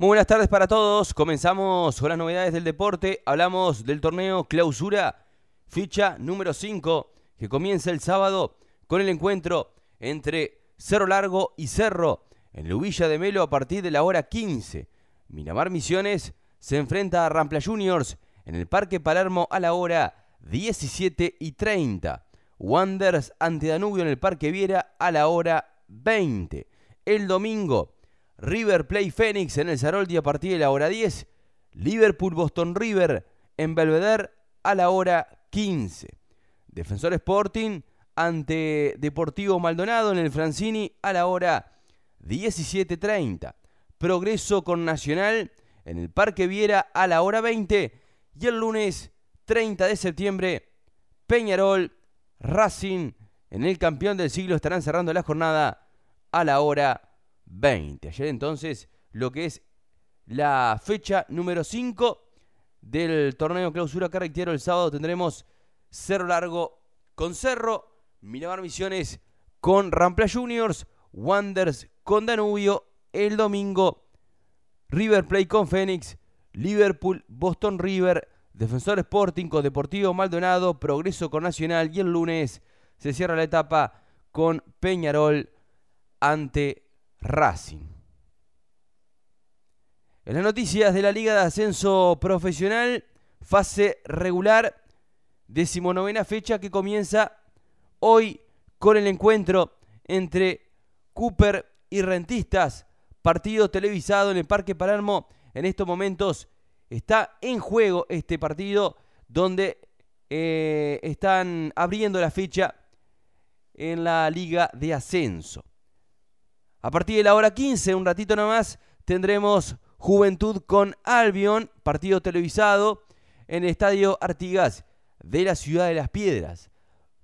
Muy buenas tardes para todos. Comenzamos con las novedades del deporte. Hablamos del torneo Clausura, ficha número 5, que comienza el sábado con el encuentro entre Cerro Largo y Cerro en Lubilla de Melo a partir de la hora 15. Minamar Misiones se enfrenta a Rampla Juniors en el Parque Palermo a la hora 17 y 30. Wanders ante Danubio en el Parque Viera a la hora 20. El domingo River Play Phoenix en el Saroldi a partir de la hora 10. Liverpool Boston River en Belvedere a la hora 15. Defensor Sporting ante Deportivo Maldonado en el Francini a la hora 17.30. Progreso con Nacional en el Parque Viera a la hora 20. Y el lunes 30 de septiembre, Peñarol Racing en el campeón del siglo estarán cerrando la jornada a la hora Ayer entonces lo que es la fecha número 5 del torneo clausura carretero. El sábado tendremos Cerro Largo con Cerro, Miramar Misiones con Rampla Juniors, Wanders con Danubio. El domingo River Play con Fénix, Liverpool, Boston River, Defensor Sporting con Deportivo Maldonado, Progreso con Nacional y el lunes se cierra la etapa con Peñarol ante Racing. En las noticias de la Liga de Ascenso Profesional, fase regular, decimonovena fecha que comienza hoy con el encuentro entre Cooper y Rentistas, partido televisado en el Parque Palermo. En estos momentos está en juego este partido donde eh, están abriendo la fecha en la Liga de Ascenso. A partir de la hora 15, un ratito nomás, tendremos Juventud con Albion, partido televisado en el Estadio Artigas de la Ciudad de las Piedras.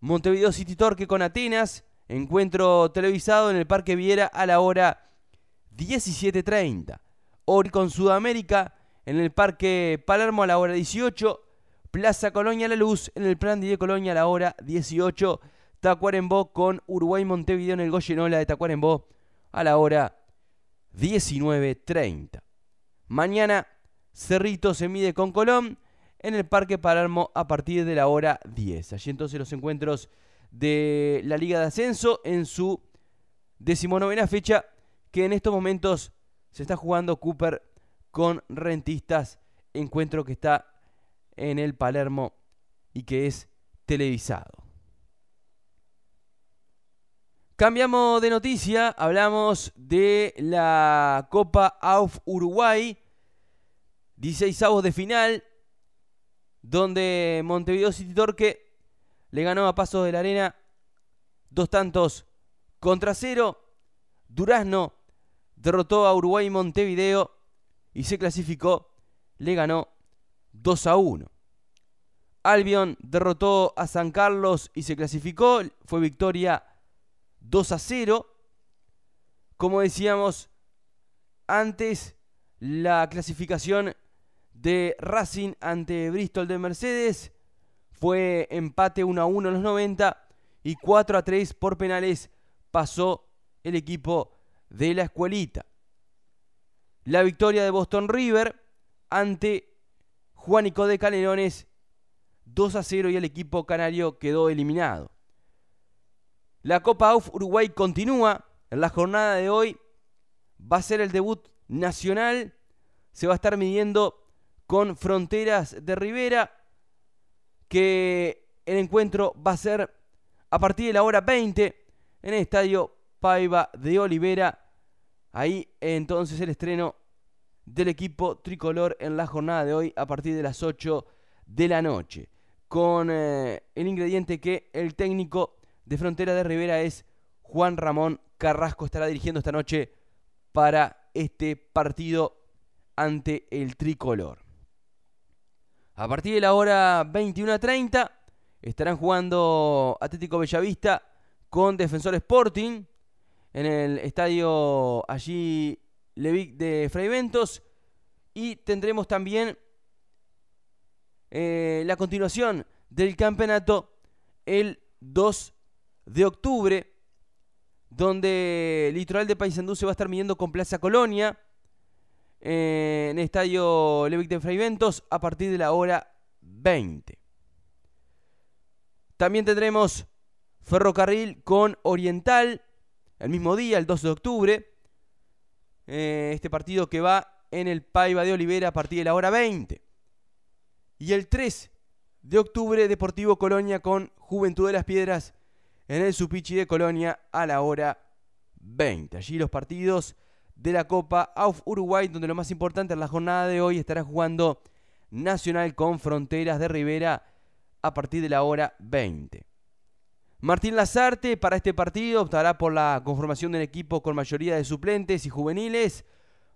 Montevideo City Torque con Atenas, encuentro televisado en el Parque Viera a la hora 17.30. Ori con Sudamérica en el Parque Palermo a la hora 18. Plaza Colonia La Luz en el Plan de Colonia a la hora 18. Tacuarembó con Uruguay Montevideo en el Goyenola de Tacuarembó a la hora 19.30. Mañana Cerrito se mide con Colón en el Parque Palermo a partir de la hora 10. Allí entonces los encuentros de la Liga de Ascenso en su decimonovena fecha que en estos momentos se está jugando Cooper con Rentistas, encuentro que está en el Palermo y que es televisado. Cambiamos de noticia, hablamos de la Copa AUF Uruguay, 16 avos de final, donde Montevideo City Torque le ganó a Pasos de la Arena dos tantos contra cero. Durazno derrotó a Uruguay Montevideo y se clasificó, le ganó 2 a 1. Albion derrotó a San Carlos y se clasificó, fue victoria 2 a 0. Como decíamos antes, la clasificación de Racing ante Bristol de Mercedes fue empate 1 a 1 en los 90 y 4 a 3 por penales pasó el equipo de la escuelita. La victoria de Boston River ante Juanico de Calerones, 2 a 0 y el equipo canario quedó eliminado. La Copa AUF Uruguay continúa. En la jornada de hoy va a ser el debut nacional. Se va a estar midiendo con Fronteras de Rivera. Que el encuentro va a ser a partir de la hora 20 en el estadio Paiva de Olivera. Ahí entonces el estreno del equipo tricolor en la jornada de hoy a partir de las 8 de la noche. Con eh, el ingrediente que el técnico de Frontera de Rivera es Juan Ramón Carrasco. Estará dirigiendo esta noche para este partido ante el tricolor. A partir de la hora 21.30 estarán jugando Atlético Bellavista con Defensor Sporting en el estadio allí Levic de Ventos. Y tendremos también eh, la continuación del campeonato el 2 de de octubre, donde el litoral de Paysandú se va a estar midiendo con Plaza Colonia, eh, en estadio Levic de Freyventos a partir de la hora 20. También tendremos ferrocarril con Oriental, el mismo día, el 2 de octubre, eh, este partido que va en el Paiva de Olivera a partir de la hora 20. Y el 3 de octubre, Deportivo Colonia con Juventud de las Piedras en el Supichi de Colonia a la hora 20. Allí los partidos de la Copa AUF Uruguay, donde lo más importante en la jornada de hoy estará jugando Nacional con Fronteras de Rivera a partir de la hora 20. Martín Lazarte para este partido optará por la conformación del equipo con mayoría de suplentes y juveniles,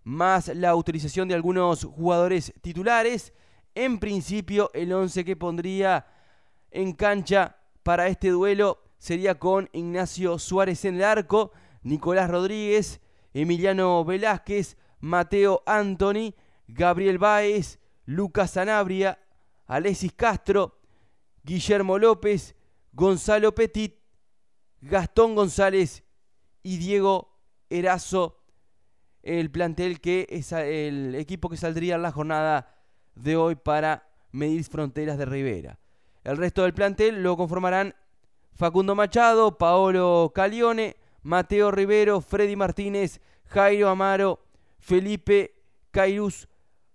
más la utilización de algunos jugadores titulares. En principio, el 11 que pondría en cancha para este duelo sería con Ignacio Suárez en el arco, Nicolás Rodríguez, Emiliano Velázquez, Mateo Anthony, Gabriel Báez, Lucas Sanabria, Alexis Castro, Guillermo López, Gonzalo Petit, Gastón González y Diego Erazo, el plantel que es el equipo que saldría en la jornada de hoy para medir fronteras de Rivera. El resto del plantel lo conformarán Facundo Machado, Paolo Calione, Mateo Rivero, Freddy Martínez, Jairo Amaro, Felipe Cairuz,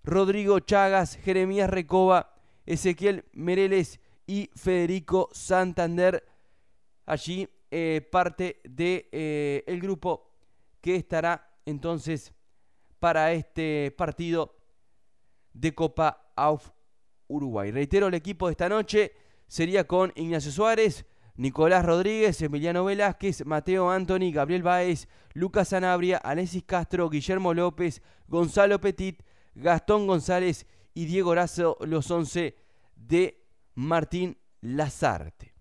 Rodrigo Chagas, Jeremías Recoba, Ezequiel Mereles y Federico Santander. Allí eh, parte del de, eh, grupo que estará entonces para este partido de Copa AUF Uruguay. Reitero, el equipo de esta noche sería con Ignacio Suárez, Nicolás Rodríguez, Emiliano Velázquez, Mateo Anthony, Gabriel Báez, Lucas Sanabria, Alexis Castro, Guillermo López, Gonzalo Petit, Gastón González y Diego Razo, los 11 de Martín Lazarte.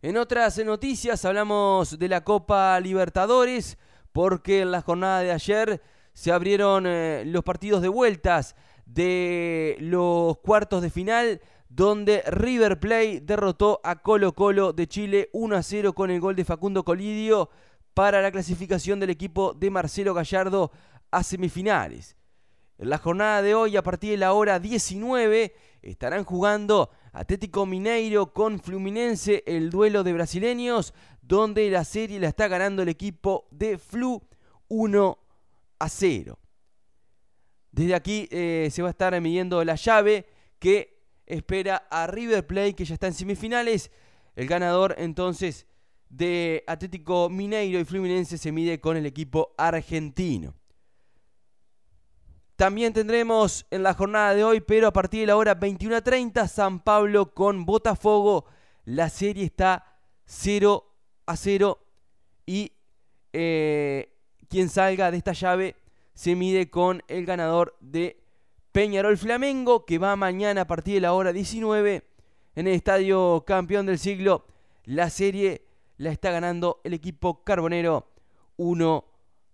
En otras noticias hablamos de la Copa Libertadores, porque en la jornada de ayer se abrieron eh, los partidos de vueltas de los cuartos de final donde River Plate derrotó a Colo Colo de Chile 1 a 0 con el gol de Facundo Colidio para la clasificación del equipo de Marcelo Gallardo a semifinales. En la jornada de hoy, a partir de la hora 19, estarán jugando Atlético Mineiro con Fluminense el duelo de brasileños, donde la serie la está ganando el equipo de Flu 1 a 0. Desde aquí eh, se va a estar midiendo la llave que espera a River Plate, que ya está en semifinales. El ganador entonces de Atlético Mineiro y Fluminense se mide con el equipo argentino. También tendremos en la jornada de hoy, pero a partir de la hora 21.30, San Pablo con Botafogo. La serie está 0 a 0 y eh, quien salga de esta llave se mide con el ganador de Peñarol Flamengo, que va mañana a partir de la hora 19 en el Estadio Campeón del Siglo. La serie la está ganando el equipo carbonero 1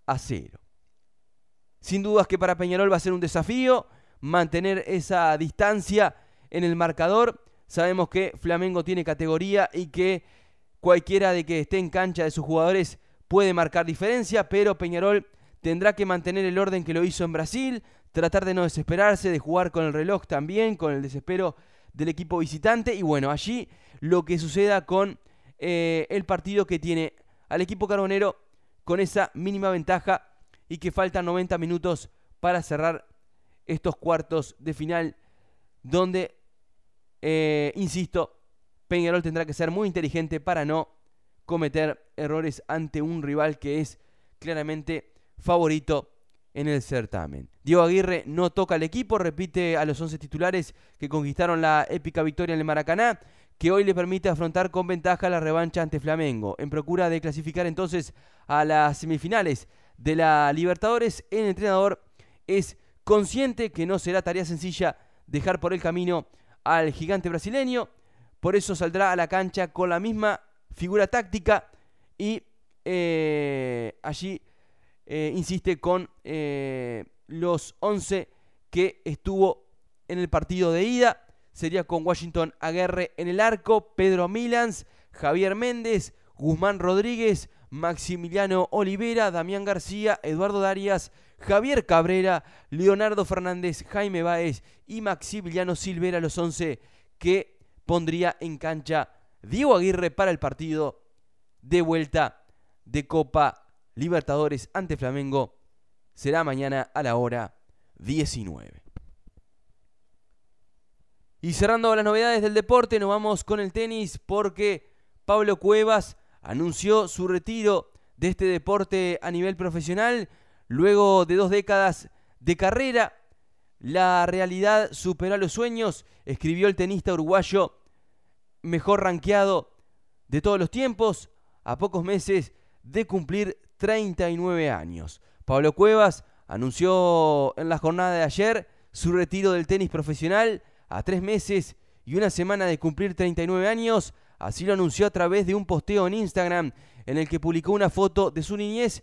a 0. Sin dudas que para Peñarol va a ser un desafío mantener esa distancia en el marcador. Sabemos que Flamengo tiene categoría y que cualquiera de que esté en cancha de sus jugadores puede marcar diferencia, pero Peñarol tendrá que mantener el orden que lo hizo en Brasil, tratar de no desesperarse, de jugar con el reloj también, con el desespero del equipo visitante. Y bueno, allí lo que suceda con eh, el partido que tiene al equipo carbonero con esa mínima ventaja y que faltan 90 minutos para cerrar estos cuartos de final donde, eh, insisto, Peñarol tendrá que ser muy inteligente para no cometer errores ante un rival que es claramente favorito en el certamen. Diego Aguirre no toca al equipo, repite a los 11 titulares que conquistaron la épica victoria en el Maracaná, que hoy le permite afrontar con ventaja la revancha ante Flamengo, en procura de clasificar entonces a las semifinales de la Libertadores. El entrenador es consciente que no será tarea sencilla dejar por el camino al gigante brasileño, por eso saldrá a la cancha con la misma figura táctica y eh, allí eh, insiste, con eh, los 11 que estuvo en el partido de ida. Sería con Washington Aguirre en el arco, Pedro Milans, Javier Méndez, Guzmán Rodríguez, Maximiliano Olivera, Damián García, Eduardo Darias, Javier Cabrera, Leonardo Fernández, Jaime Baez y Maximiliano Silvera, los 11 que pondría en cancha Diego Aguirre para el partido de vuelta de Copa Libertadores ante Flamengo será mañana a la hora 19. Y cerrando las novedades del deporte, nos vamos con el tenis porque Pablo Cuevas anunció su retiro de este deporte a nivel profesional. Luego de dos décadas de carrera, la realidad superó los sueños, escribió el tenista uruguayo mejor ranqueado de todos los tiempos, a pocos meses de cumplir 39 años. Pablo Cuevas anunció en la jornada de ayer su retiro del tenis profesional a tres meses y una semana de cumplir 39 años. Así lo anunció a través de un posteo en Instagram en el que publicó una foto de su niñez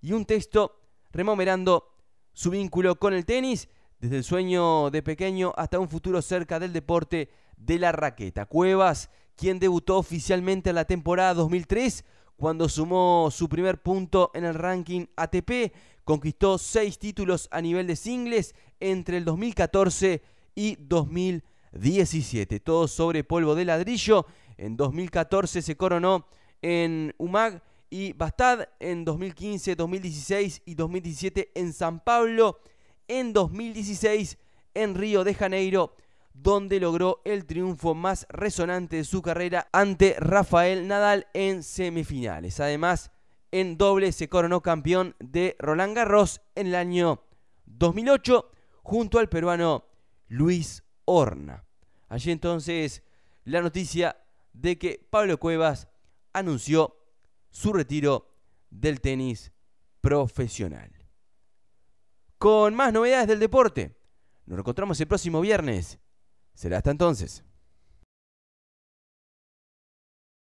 y un texto rememorando su vínculo con el tenis, desde el sueño de pequeño hasta un futuro cerca del deporte de la raqueta. Cuevas, quien debutó oficialmente en la temporada 2003 cuando sumó su primer punto en el ranking ATP. Conquistó seis títulos a nivel de singles entre el 2014 y 2017. Todo sobre polvo de ladrillo. En 2014 se coronó en Umag y Bastad. En 2015, 2016 y 2017 en San Pablo. En 2016 en Río de Janeiro donde logró el triunfo más resonante de su carrera ante Rafael Nadal en semifinales. Además, en doble se coronó campeón de Roland Garros en el año 2008 junto al peruano Luis Horna. Allí entonces la noticia de que Pablo Cuevas anunció su retiro del tenis profesional. Con más novedades del deporte, nos encontramos el próximo viernes Será hasta entonces.